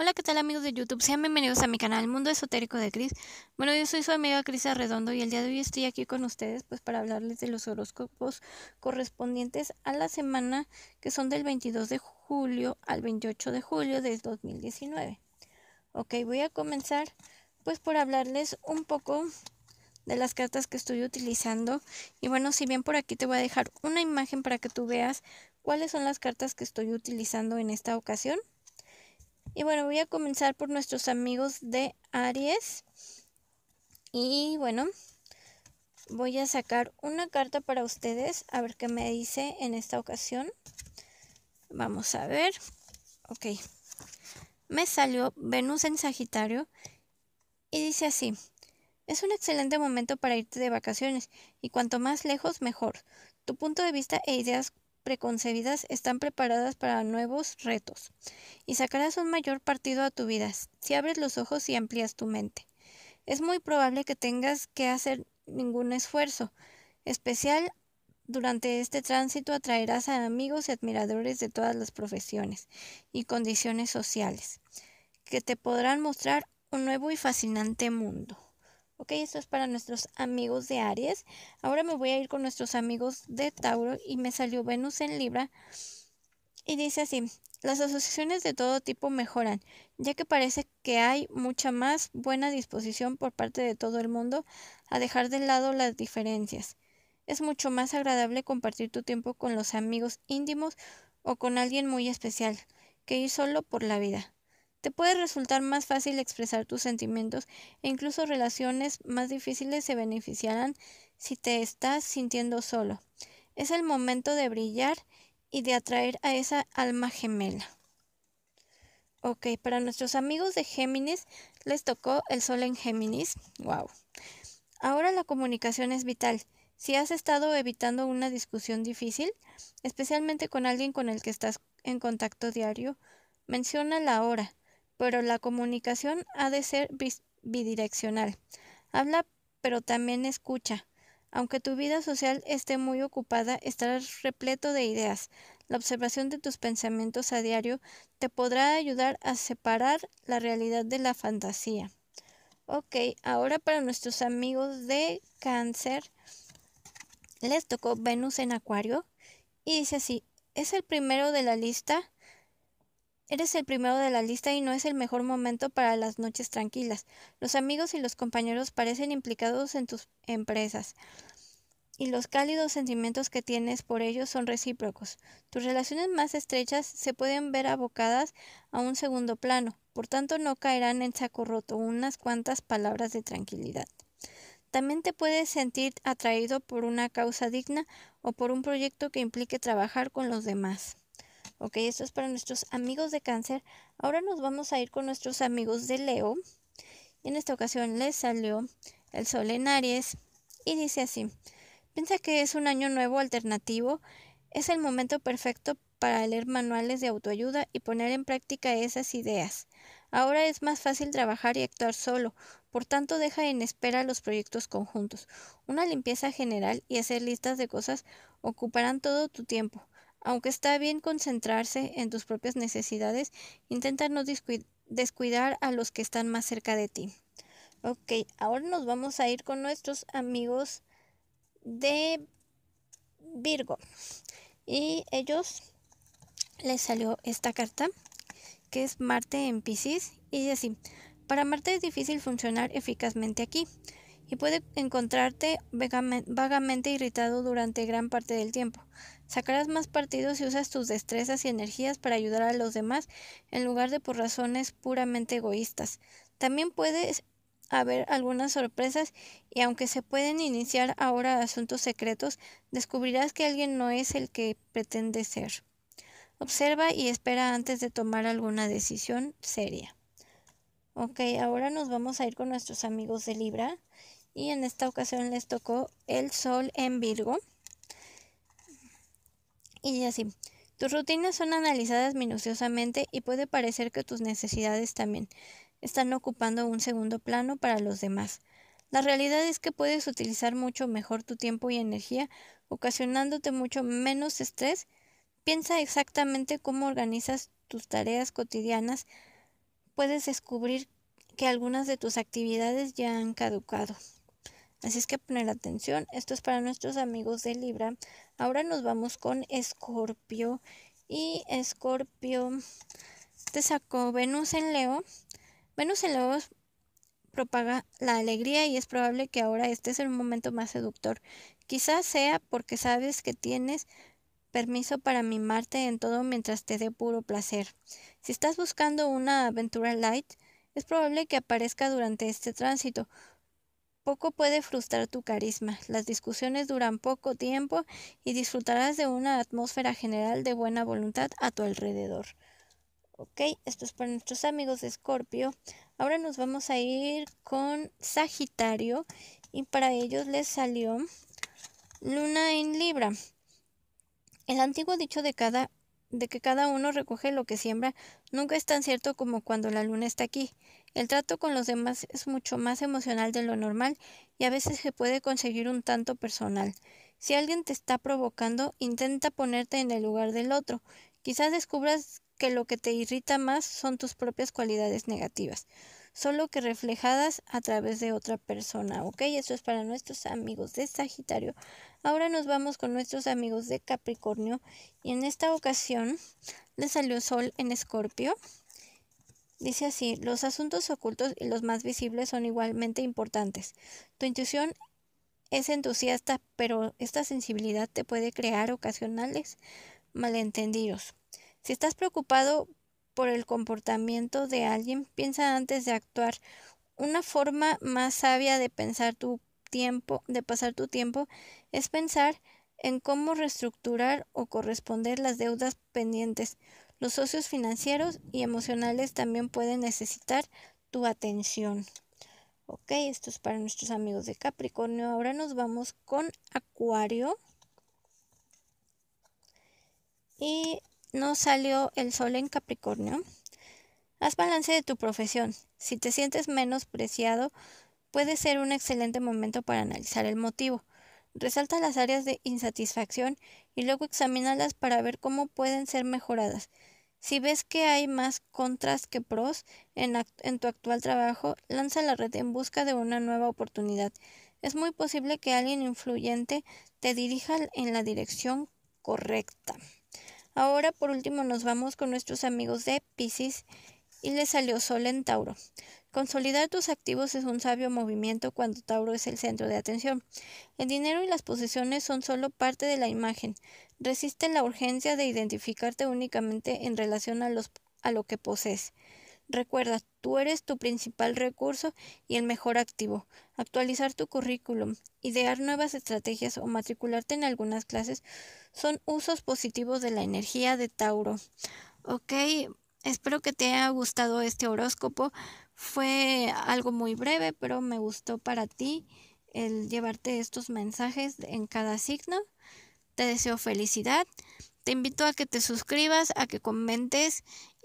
Hola, ¿qué tal amigos de YouTube? Sean bienvenidos a mi canal Mundo Esotérico de Cris. Bueno, yo soy su amiga Cris Arredondo y el día de hoy estoy aquí con ustedes pues para hablarles de los horóscopos correspondientes a la semana que son del 22 de julio al 28 de julio del 2019. Ok, voy a comenzar pues por hablarles un poco de las cartas que estoy utilizando. Y bueno, si bien por aquí te voy a dejar una imagen para que tú veas cuáles son las cartas que estoy utilizando en esta ocasión. Y bueno, voy a comenzar por nuestros amigos de Aries. Y bueno, voy a sacar una carta para ustedes, a ver qué me dice en esta ocasión. Vamos a ver. Ok. Me salió Venus en Sagitario y dice así. Es un excelente momento para irte de vacaciones y cuanto más lejos mejor. Tu punto de vista e ideas preconcebidas están preparadas para nuevos retos y sacarás un mayor partido a tu vida si abres los ojos y amplías tu mente. Es muy probable que tengas que hacer ningún esfuerzo especial durante este tránsito atraerás a amigos y admiradores de todas las profesiones y condiciones sociales, que te podrán mostrar un nuevo y fascinante mundo. Ok, esto es para nuestros amigos de Aries. Ahora me voy a ir con nuestros amigos de Tauro y me salió Venus en Libra. Y dice así, las asociaciones de todo tipo mejoran, ya que parece que hay mucha más buena disposición por parte de todo el mundo a dejar de lado las diferencias. Es mucho más agradable compartir tu tiempo con los amigos íntimos o con alguien muy especial que ir solo por la vida. Te puede resultar más fácil expresar tus sentimientos e incluso relaciones más difíciles se beneficiarán si te estás sintiendo solo. Es el momento de brillar y de atraer a esa alma gemela. Ok, para nuestros amigos de Géminis les tocó el sol en Géminis. Wow. Ahora la comunicación es vital. Si has estado evitando una discusión difícil, especialmente con alguien con el que estás en contacto diario, menciona la hora pero la comunicación ha de ser bidireccional. Habla, pero también escucha. Aunque tu vida social esté muy ocupada, estarás repleto de ideas. La observación de tus pensamientos a diario te podrá ayudar a separar la realidad de la fantasía. Ok, ahora para nuestros amigos de cáncer, les tocó Venus en Acuario y dice así, es el primero de la lista Eres el primero de la lista y no es el mejor momento para las noches tranquilas. Los amigos y los compañeros parecen implicados en tus empresas y los cálidos sentimientos que tienes por ellos son recíprocos. Tus relaciones más estrechas se pueden ver abocadas a un segundo plano, por tanto no caerán en saco roto unas cuantas palabras de tranquilidad. También te puedes sentir atraído por una causa digna o por un proyecto que implique trabajar con los demás. Ok, esto es para nuestros amigos de cáncer. Ahora nos vamos a ir con nuestros amigos de Leo. Y en esta ocasión les salió el sol en Aries y dice así. Piensa que es un año nuevo alternativo. Es el momento perfecto para leer manuales de autoayuda y poner en práctica esas ideas. Ahora es más fácil trabajar y actuar solo, por tanto deja en espera los proyectos conjuntos. Una limpieza general y hacer listas de cosas ocuparán todo tu tiempo. Aunque está bien concentrarse en tus propias necesidades, intenta no descuidar a los que están más cerca de ti. Ok, ahora nos vamos a ir con nuestros amigos de Virgo. Y ellos les salió esta carta, que es Marte en Pisces, y dice así, para Marte es difícil funcionar eficazmente aquí y puede encontrarte vagamente irritado durante gran parte del tiempo. Sacarás más partidos si usas tus destrezas y energías para ayudar a los demás en lugar de por razones puramente egoístas. También puedes haber algunas sorpresas y aunque se pueden iniciar ahora asuntos secretos, descubrirás que alguien no es el que pretende ser. Observa y espera antes de tomar alguna decisión seria. Ok, ahora nos vamos a ir con nuestros amigos de Libra y en esta ocasión les tocó el Sol en Virgo. Y así. Tus rutinas son analizadas minuciosamente y puede parecer que tus necesidades también están ocupando un segundo plano para los demás. La realidad es que puedes utilizar mucho mejor tu tiempo y energía, ocasionándote mucho menos estrés. Piensa exactamente cómo organizas tus tareas cotidianas. Puedes descubrir que algunas de tus actividades ya han caducado. Así es que poner atención, esto es para nuestros amigos de Libra. Ahora nos vamos con Escorpio y Escorpio te sacó Venus en Leo. Venus en Leo propaga la alegría y es probable que ahora este es el momento más seductor. Quizás sea porque sabes que tienes permiso para mimarte en todo mientras te dé puro placer. Si estás buscando una aventura light, es probable que aparezca durante este tránsito, poco puede frustrar tu carisma. Las discusiones duran poco tiempo y disfrutarás de una atmósfera general de buena voluntad a tu alrededor. Ok, esto es para nuestros amigos de Escorpio. Ahora nos vamos a ir con Sagitario y para ellos les salió Luna en Libra. El antiguo dicho de cada de que cada uno recoge lo que siembra nunca es tan cierto como cuando la luna está aquí. El trato con los demás es mucho más emocional de lo normal y a veces se puede conseguir un tanto personal. Si alguien te está provocando, intenta ponerte en el lugar del otro. Quizás descubras que lo que te irrita más son tus propias cualidades negativas, solo que reflejadas a través de otra persona, ¿ok? Eso es para nuestros amigos de Sagitario. Ahora nos vamos con nuestros amigos de Capricornio y en esta ocasión le salió Sol en Escorpio. Dice así, los asuntos ocultos y los más visibles son igualmente importantes. Tu intuición es entusiasta, pero esta sensibilidad te puede crear ocasionales malentendidos. Si estás preocupado por el comportamiento de alguien, piensa antes de actuar. Una forma más sabia de pensar tu tiempo, de pasar tu tiempo, es pensar en cómo reestructurar o corresponder las deudas pendientes. Los socios financieros y emocionales también pueden necesitar tu atención. Ok, esto es para nuestros amigos de Capricornio. Ahora nos vamos con Acuario. Y nos salió el sol en Capricornio. Haz balance de tu profesión. Si te sientes menospreciado, puede ser un excelente momento para analizar el motivo. Resalta las áreas de insatisfacción y luego examínalas para ver cómo pueden ser mejoradas. Si ves que hay más contras que pros en, tu actual trabajo, lanza la red en busca de una nueva oportunidad. Es muy posible que alguien influyente te dirija en la dirección correcta. Ahora por último nos vamos con nuestros amigos de Pisces y le salió Sol en Tauro. Consolidar tus activos es un sabio movimiento cuando Tauro es el centro de atención. El dinero y las posesiones son solo parte de la imagen. Resiste la urgencia de identificarte únicamente en relación a, los, a lo que posees. Recuerda, tú eres tu principal recurso y el mejor activo. Actualizar tu currículum, idear nuevas estrategias o matricularte en algunas clases son usos positivos de la energía de Tauro. Ok, espero que te haya gustado este horóscopo. Fue algo muy breve, pero me gustó para ti el llevarte estos mensajes en cada signo. Te deseo felicidad. Te invito a que te suscribas, a que comentes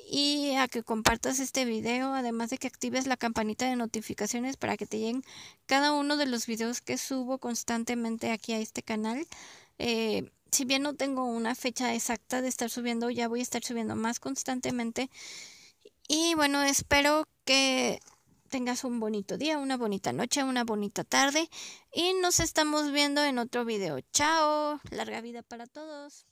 y a que compartas este video, además de que actives la campanita de notificaciones para que te lleguen cada uno de los videos que subo constantemente aquí a este canal. Eh, si bien no tengo una fecha exacta de estar subiendo, ya voy a estar subiendo más constantemente y bueno, espero que tengas un bonito día, una bonita noche, una bonita tarde y nos estamos viendo en otro video. Chao, larga vida para todos.